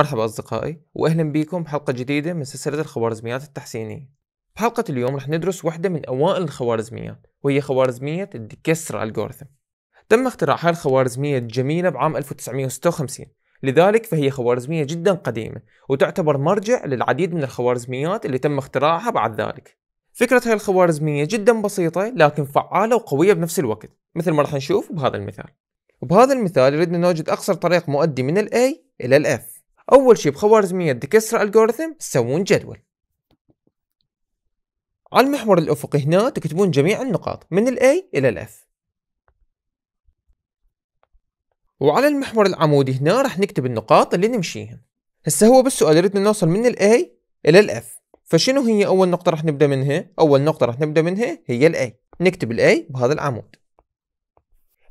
مرحبا أصدقائي وأهلا بكم بحلقة جديدة من سلسلة الخوارزميات التحسينية بحلقة اليوم رح ندرس واحدة من أوائل الخوارزميات وهي خوارزمية الديكستر ألغوريثم تم اختراع هاي الخوارزمية الجميلة بعام 1956 لذلك فهي خوارزمية جدا قديمة وتعتبر مرجع للعديد من الخوارزميات اللي تم اختراعها بعد ذلك فكرة هاي الخوارزمية جدا بسيطة لكن فعالة وقوية بنفس الوقت مثل ما رح نشوف بهذا المثال وبهذا المثال يريدنا نوجد أقصر طريق مؤدي من الاي A إلى الاف F اول شيء بخوارزمية تكسر الجوريثم تسوون جدول على المحور الافقي هنا تكتبون جميع النقاط من A الى F وعلى المحور العمودي هنا راح نكتب النقاط اللي نمشيهم هسه هو بالسؤال يريدنا نوصل من A الى F فشنو هي اول نقطة راح نبدأ منها؟ اول نقطة راح نبدأ منها هي A نكتب A بهذا العمود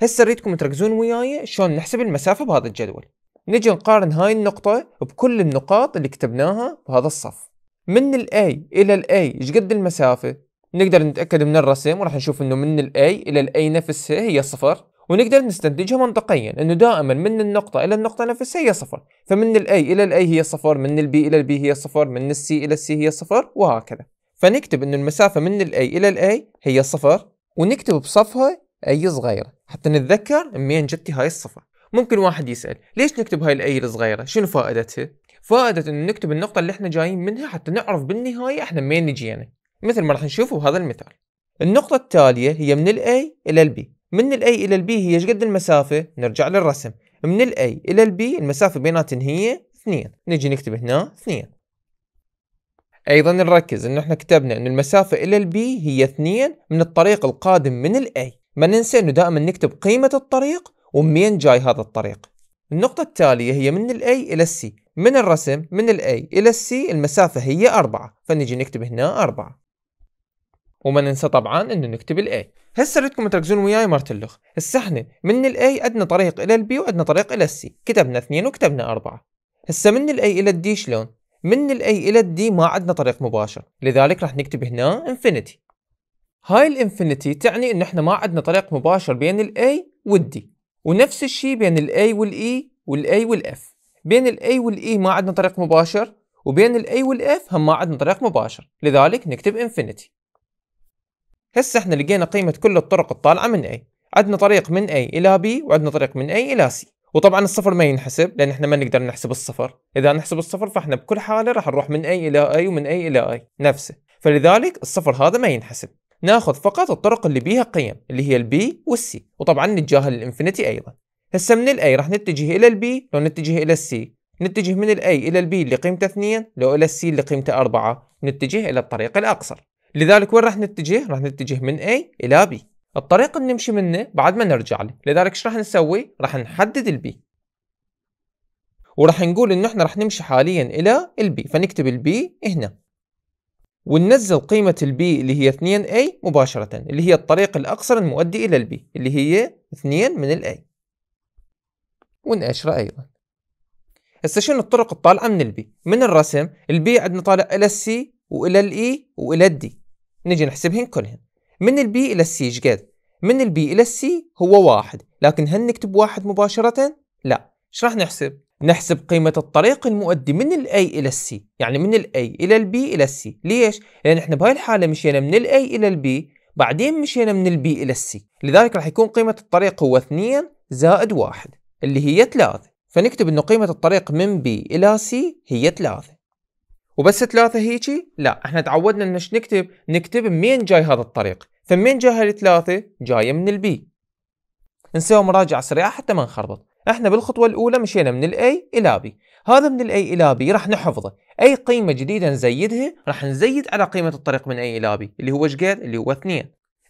هسه اريدكم تركزون وياي شلون نحسب المسافة بهذا الجدول نجي نقارن هاي النقطة بكل النقاط اللي كتبناها بهذا الصف من الـ A إلى الـ A إيش قد المسافة؟ نقدر نتأكد من الرسم وراح نشوف إنه من الـ A إلى الـ A نفسها هي صفر ونقدر نستنتجها منطقيا إنه دائما من النقطة إلى النقطة نفسها هي صفر فمن الـ A إلى الـ A هي صفر من الـ B إلى الـ B هي صفر من الـ C إلى الـ C هي صفر وهكذا فنكتب إنه المسافة من الـ A إلى الـ A هي صفر ونكتب بصفها أي صغيرة حتى نتذكر منين جت هاي الصفر ممكن واحد يسأل ليش نكتب هاي الأي الصغيرة شنو فائدتها فائدة انه نكتب النقطة اللي احنا جايين منها حتى نعرف بالنهاية احنا منين نجينا مثل ما راح نشوفه بهذا المثال النقطة التالية هي من الاي الى البي من الاي الى البي هي قد المسافة نرجع للرسم من الاي الى البي المسافة بيناتهم هي 2 نجي نكتب هنا 2 ايضا نركز ان احنا كتبنا ان المسافة الى البي هي 2 من الطريق القادم من الاي ما ننسى انه دائما نكتب قيمة الطريق ومين جاي هذا الطريق النقطة التالية هي من الـ A إلى C من الرسم من الـ A إلى C المسافة هي 4 فنجي نكتب هنا 4 وما ننسى طبعا انه نكتب الـ A هسه ردكم تركزون وياي مرة اللغ هسه احنا من الـ A عندنا طريق الى الـ B وعندنا طريق الى الـ C كتبنا 2 وكتبنا 4 هسه من الـ A الى الـ D شلون؟ من الـ A الى الـ D ما عندنا طريق مباشر لذلك راح نكتب هنا infinity هاي الانفينيتي تعني ان احنا ما عندنا طريق مباشر بين الاي A D ونفس الشيء بين الاي والاي e والاي والاف بين الاي والاي e ما عندنا طريق مباشر وبين الاي والاف هم ما عندنا طريق مباشر لذلك نكتب انفينيتي هسه احنا لقينا قيمة كل الطرق الطالعة من A عندنا طريق من A إلى B وعندنا طريق من A إلى C وطبعا الصفر ما ينحسب لأن احنا ما نقدر نحسب الصفر إذا نحسب الصفر فاحنا بكل حالة راح نروح من A إلى A ومن A إلى A نفسه فلذلك الصفر هذا ما ينحسب ناخذ فقط الطرق اللي بيها قيم اللي هي البي والسي وطبعا نتجاهل الانفينيتي ايضا هسه من الاي راح نتجه الى البي لو نتجه الى السي نتجه من الاي الى البي اللي قيمته 2 لو الى السي اللي قيمته 4 نتجه الى الطريق الاقصر لذلك وين راح نتجه راح نتجه من اي الى بي الطريق اللي نمشي منه بعد ما نرجع له لذلك ايش راح نسوي راح نحدد البي وراح نقول انه احنا راح نمشي حاليا الى البي فنكتب البي هنا وننزل قيمة البي اللي هي 2A مباشرة اللي هي الطريق الأقصر المؤدي إلى البي اللي هي 2 من A ونأشره أيضا هسه شنو الطرق الطالعة من البي من الرسم البي عندنا طالع إلى السي وإلى الإي e وإلى الدي نجي نحسبهن كلهن من البي إلى السي شقد من البي إلى السي هو واحد لكن هل نكتب واحد مباشرة لا ايش راح نحسب نحسب قيمة الطريق المؤدي من الـ A إلى السي يعني من الـ A إلى الـ B إلى السي ليش؟ لأن إحنا بهاي الحالة مشينا من الـ A إلى الـ B بعدين مشينا من الـ B إلى السي لذلك راح يكون قيمة الطريق هو 2 زائد 1 اللي هي 3 فنكتب إنه قيمة الطريق من B إلى C هي 3 وبس 3 هيجي؟ لا إحنا تعودنا إنش نكتب؟ نكتب منين جاي هذا الطريق فمنين جاي هالثلاثة؟ جاية من الـ B نسوي مراجعة سريعة حتى ما نخربط احنا بالخطوة الأولى مشينا من الـ A إلى B هذا من الـ A إلى B راح نحفظه أي قيمة جديدة نزيدها راح نزيد على قيمة الطريق من A إلى B اللي هو شقد اللي هو 2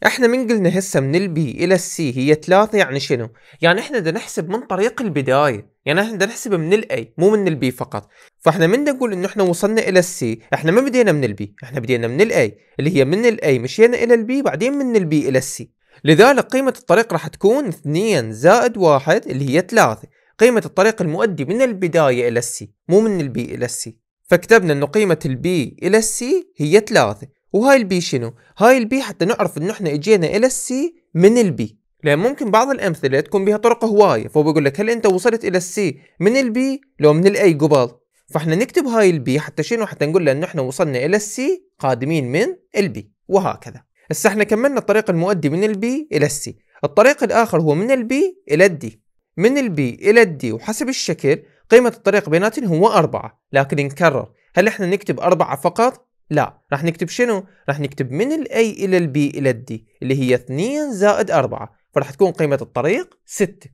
احنا من قلنا هسه من الـ B الى C هي 3 يعني شنو؟ يعني احنا بدنا نحسب من طريق البداية، يعني احنا بدنا نحسب من الـ A مو من الـ B فقط، فاحنا من نقول انه احنا وصلنا الى السي، احنا ما بدينا من البي، احنا بدينا من الاي، اللي هي من الاي مشينا الى البي بعدين من البي الى السي، لذلك قيمة الطريق راح تكون 2 زائد 1 اللي هي 3 قيمة الطريق المؤدي من البداية إلى السي مو من البي إلى السي فكتبنا انه قيمة البي إلى السي هي 3 وهاي البي شنو؟ هاي البي حتى نعرف انه احنا اجينا إلى السي من البي لان ممكن بعض الامثله تكون بها طرق هوايه بيقول لك هل انت وصلت الى السي من البي لو من الاي قبل فاحنا نكتب هاي البي حتى شنو حتى نقول له انه احنا وصلنا الى السي قادمين من البي وهكذا هسه احنا كملنا الطريق المؤدي من البي إلى السي الطريق الآخر هو من البي إلى الدي من البي إلى الدي وحسب الشكل قيمة الطريق بيناتهم هو أربعة لكن نكرر هل احنا نكتب أربعة فقط؟ لا راح نكتب شنو؟ راح نكتب من الاي إلى البي إلى الدي اللي هي اثنين زائد اربعة فراح تكون قيمة الطريق ستة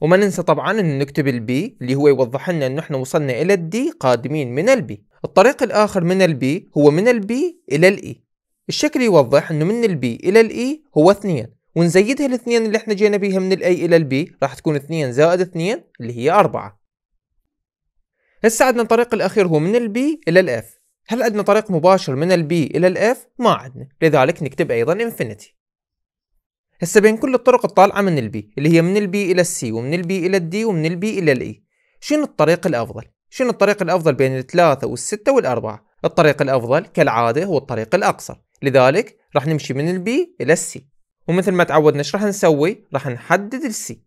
وما ننسى طبعا ان نكتب البي اللي هو يوضح لنا ان احنا وصلنا الى الدي قادمين من البي الطريق الاخر من البي هو من البي الى الاي e. الشكل يوضح انه من البي الى الاي e هو 2 ونزيدها الاثنين اللي احنا جينا بيها من الاي الى البي راح تكون 2 زائد 2 اللي هي 4 هسه عندنا الطريق الاخير هو من البي الى الاف هل عندنا طريق مباشر من البي الى الاف ما عندنا لذلك نكتب ايضا انفينيتي هسه بين كل الطرق الطالعه من البي اللي هي من البي الى السي ومن البي الى الدي ومن البي الى الاي e. شنو الطريق الافضل شنو الطريق الافضل بين الثلاثة والستة والاربعة الطريق الافضل كالعاده هو الطريق الاقصر لذلك راح نمشي من البي الى السي ومثل ما تعودنا ايش راح نسوي راح نحدد السي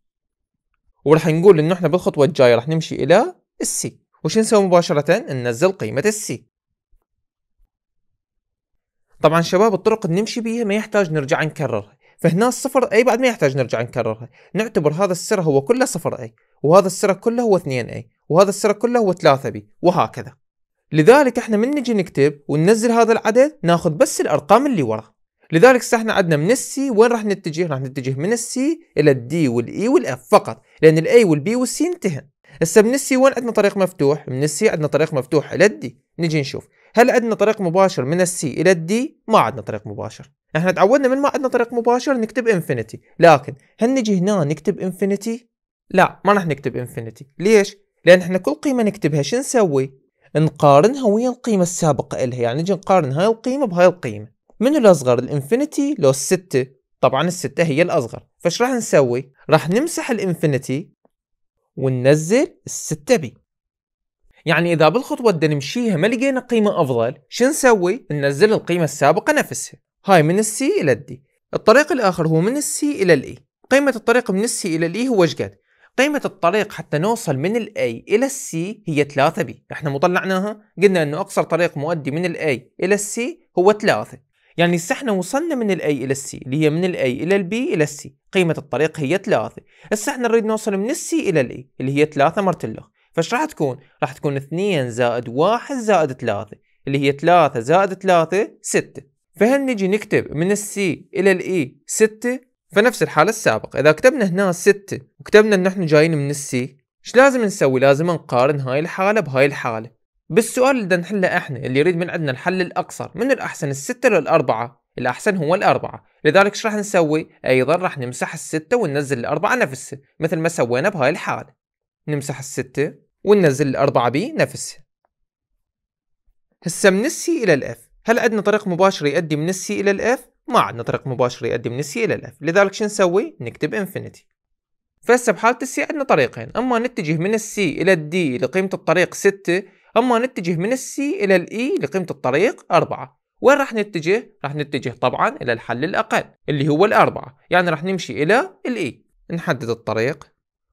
وراح نقول انه احنا بالخطوه الجايه راح نمشي الى السي وش نسوي مباشره ننزل قيمه السي طبعا شباب الطرق اللي نمشي بيها ما يحتاج نرجع نكررها فهنا الصفر اي بعد ما يحتاج نرجع نكررها نعتبر هذا السر هو كله صفر اي وهذا السر كله هو 2 اي وهذا السر كله هو 3 بي وهكذا لذلك احنا من نجي نكتب وننزل هذا العدد ناخذ بس الارقام اللي ورا لذلك احنا عندنا من السي وين راح نتجه؟ راح نتجه من السي الى الدي والاي والاف فقط لان الاي والبي والسي انتهى. هسه من السي وين عندنا طريق مفتوح؟ من السي عندنا طريق مفتوح الى الدي، نجي نشوف هل عندنا طريق مباشر من السي الى الدي؟ ما عندنا طريق مباشر. احنا تعودنا من ما عندنا طريق مباشر نكتب انفينيتي، لكن هل نجي هنا نكتب انفينيتي؟ لا ما راح نكتب انفينيتي، ليش؟ لان احنا كل قيمه نكتبها شو نسوي؟ نقارنها ويا القيمة السابقة إلها يعني نجي نقارن هاي القيمة بهاي القيمة منو الأصغر الإنفينيتي لو الستة طبعا الستة هي الأصغر فش راح نسوي راح نمسح الإنفينيتي وننزل الستة بي يعني إذا بالخطوة بدنا نمشيها ما لقينا قيمة أفضل شو نسوي ننزل القيمة السابقة نفسها هاي من السي إلى الدي الطريق الآخر هو من السي إلى الإي قيمة الطريق من السي إلى الإي هو إيش قد قيمة الطريق حتى نوصل من الـ A إلى الـ C هي 3 B احنا مطلعناها قلنا أنه أقصر طريق مؤدي من الـ A إلى الـ C هو 3 يعني إذا احنا وصلنا من الـ A إلى الـ C اللي هي من الـ A إلى الـ B إلى الـ C قيمة الطريق هي 3 إذا احنا نريد نوصل من الـ C إلى الـ A اللي هي 3 مرة اللغ فايش راح تكون؟ راح تكون 2 زائد 1 زائد 3 اللي هي 3 زائد 3 6 فهل نجي نكتب من الـ C إلى الـ E 6 فنفس الحالة السابقة إذا كتبنا هنا ستة وكتبنا إن نحن جايين من السي إيش لازم نسوي؟ لازم نقارن هاي الحالة بهاي الحالة بالسؤال اللي نحله إحنا اللي يريد من عندنا الحل الأقصر من الأحسن الستة للأربعة الأحسن هو الأربعة لذلك إيش راح نسوي؟ أيضا راح نمسح الستة وننزل الأربعة نفسها مثل ما سوينا بهاي الحالة نمسح الستة وننزل الأربعة بنفسها هسه من السي إلى الإف هل عندنا طريق مباشر يؤدي من السي إلى الإف؟ ما عندنا طريق مباشر يؤدي من السي إلى الإف لذلك شو نسوي؟ نكتب إنفينيتي فهسه بحالة السي عندنا طريقين اما نتجه من السي الى الدي لقيمة الطريق 6 اما نتجه من السي الى الاي لقيمة الطريق 4 وين راح نتجه؟ راح نتجه طبعا الى الحل الاقل اللي هو الاربعة يعني راح نمشي الى الاي نحدد الطريق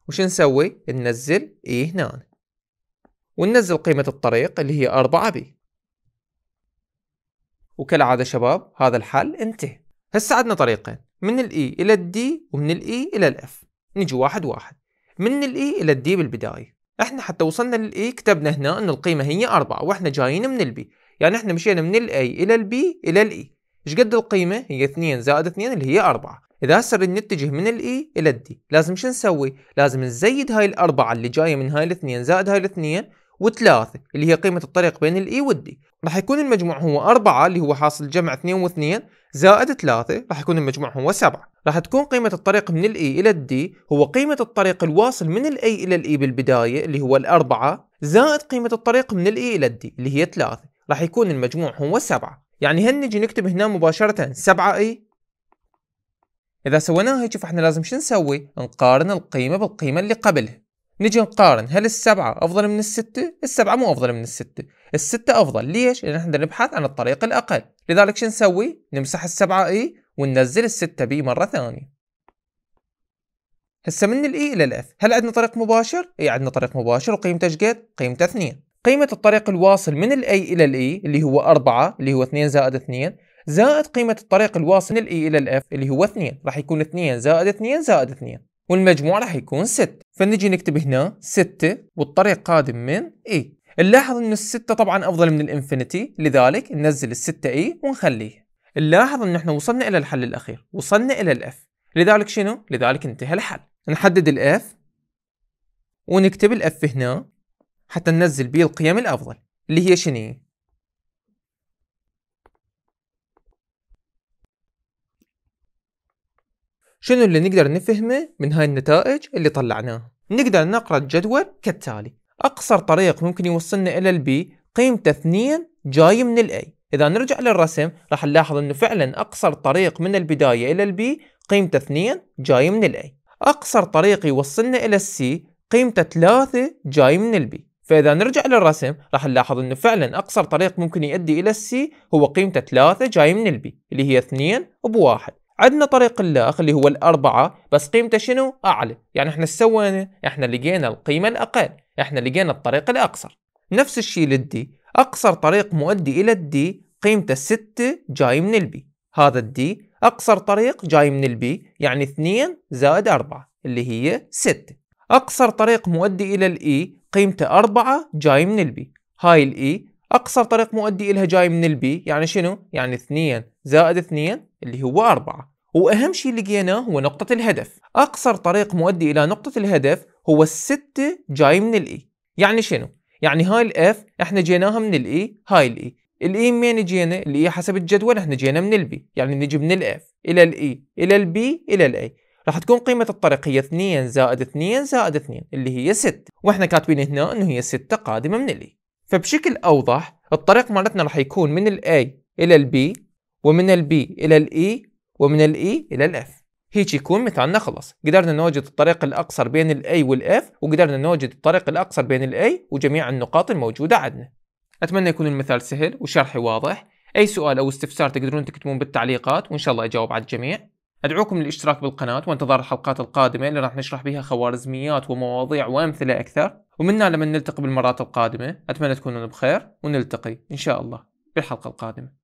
وش نسوي؟ ننزل اي هنا وننزل قيمة الطريق اللي هي 4 بي وكالعاده شباب هذا الحل انتهى هسه عندنا طريقين من الاي e الى الدي ومن الاي e الى الاف نجي واحد واحد من الاي e الى الدي بالبدايه احنا حتى وصلنا للاي كتبنا هنا ان القيمه هي 4 واحنا جايين من البي يعني احنا مشينا من الاي الى البي الى الاي ايش قد القيمه هي 2 زائد 2 اللي هي 4 اذا هسه نريد نتجه من الاي الى الدي لازم شو نسوي لازم نزيد هاي الاربعه اللي جايه من هاي الاثنين زائد هاي الاثنين و3 اللي هي قيمة الطريق بين الاي e والدي راح يكون المجموع هو 4 اللي هو حاصل جمع 2 و2 زائد 3 راح يكون المجموع هو 7 راح تكون قيمة الطريق من الاي e الى الدي هو قيمة الطريق الواصل من الاي الى الاي e بالبداية اللي هو 4 زائد قيمة الطريق من الاي الى الدي اللي هي 3 راح يكون المجموع هو 7 يعني هل نجي نكتب هنا مباشرة 7 7A إذا سويناها هيك فاحنا لازم شو نسوي؟ نقارن القيمة بالقيمة اللي قبلها نجي نقارن هل السبعة أفضل من الستة؟ السبعة مو أفضل من الستة الستة أفضل ليش؟ لأن احنا نبحث عن الطريق الأقل لذلك شو نسوي؟ نمسح السبعة إي وننزل الستة بي مرة ثانية هسه من الإي إلى الإف هل عندنا طريق مباشر؟ إي عندنا طريق مباشر وقيمته إيش قد؟ قيمته اثنين قيمة الطريق الواصل من الأي إلى الإي اللي هو أربعة اللي هو اثنين زائد اثنين زائد قيمة الطريق الواصل من الإي إلى الإف اللي هو اثنين راح يكون اثنين زائد اثنين زائد اثنين والمجموع راح يكون 6 فنجي نكتب هنا 6 والطريق قادم من اي e. نلاحظ انه الستة طبعا افضل من الانفينيتي لذلك ننزل الستة اي e ونخليه نلاحظ ان احنا وصلنا الى الحل الاخير وصلنا الى الاف لذلك شنو؟ لذلك انتهى الحل نحدد الاف ونكتب الاف هنا حتى ننزل بيه القيم الافضل اللي هي شنو؟ شنو اللي نقدر نفهمه من هاي النتائج اللي طلعناها نقدر نقرأ الجدول كالتالي أقصر طريق ممكن يوصلنا إلى البي قيمته 2 جاي من الاي إذا نرجع للرسم راح نلاحظ أنه فعلا أقصر طريق من البداية إلى البي قيمته 2 جاي من الاي أقصر طريق يوصلنا إلى السي قيمته 3 جاي من البي فإذا نرجع للرسم راح نلاحظ أنه فعلا أقصر طريق ممكن يؤدي إلى السي هو قيمته 3 جاي من البي اللي هي 2 بواحد عندنا طريق اللاخ اللي هو الأربعة بس قيمته شنو أعلى يعني احنا سوينا احنا لقينا القيمة الأقل احنا لقينا الطريق الأقصر نفس الشيء للدي أقصر طريق مؤدي إلى الدي قيمته 6 جاي من البي هذا الدي أقصر طريق جاي من البي يعني 2 زائد 4 اللي هي 6 أقصر طريق مؤدي إلى الإي قيمته 4 جاي من البي هاي الإي أقصر طريق مؤدي إلها جاي من البي يعني شنو؟ يعني 2 زائد 2 اللي هو 4 وأهم شيء لقيناه هو نقطة الهدف أقصر طريق مؤدي إلى نقطة الهدف هو الستة جاي من الإي e. يعني شنو؟ يعني هاي الإف إحنا جيناها من الإي e، هاي الإي e. الاي منين جينا؟ الاي حسب الجدول احنا جينا من البي، يعني نجي من الاف الى الاي الى البي الى الاي، راح تكون قيمة الطريق هي 2 زائد 2 زائد 2 اللي هي 6، واحنا كاتبين هنا انه هي 6 قادمة من الاي. فبشكل أوضح الطريق مالتنا رح يكون من الـ A إلى الـ B ومن الـ B إلى الـ E ومن الـ E إلى الـ F هيك يكون مثالنا خلص قدرنا نوجد الطريق الأقصر بين الـ A والـ F وقدرنا نوجد الطريق الأقصر بين الـ A وجميع النقاط الموجودة عندنا أتمنى يكون المثال سهل وشرحي واضح أي سؤال أو استفسار تقدرون تكتبون بالتعليقات وإن شاء الله أجاوب على الجميع أدعوكم للاشتراك بالقناة وانتظار الحلقات القادمة اللي راح نشرح بها خوارزميات ومواضيع وأمثلة أكثر ومنا لما نلتقي بالمرات القادمة أتمنى تكونون بخير ونلتقي إن شاء الله بالحلقة القادمة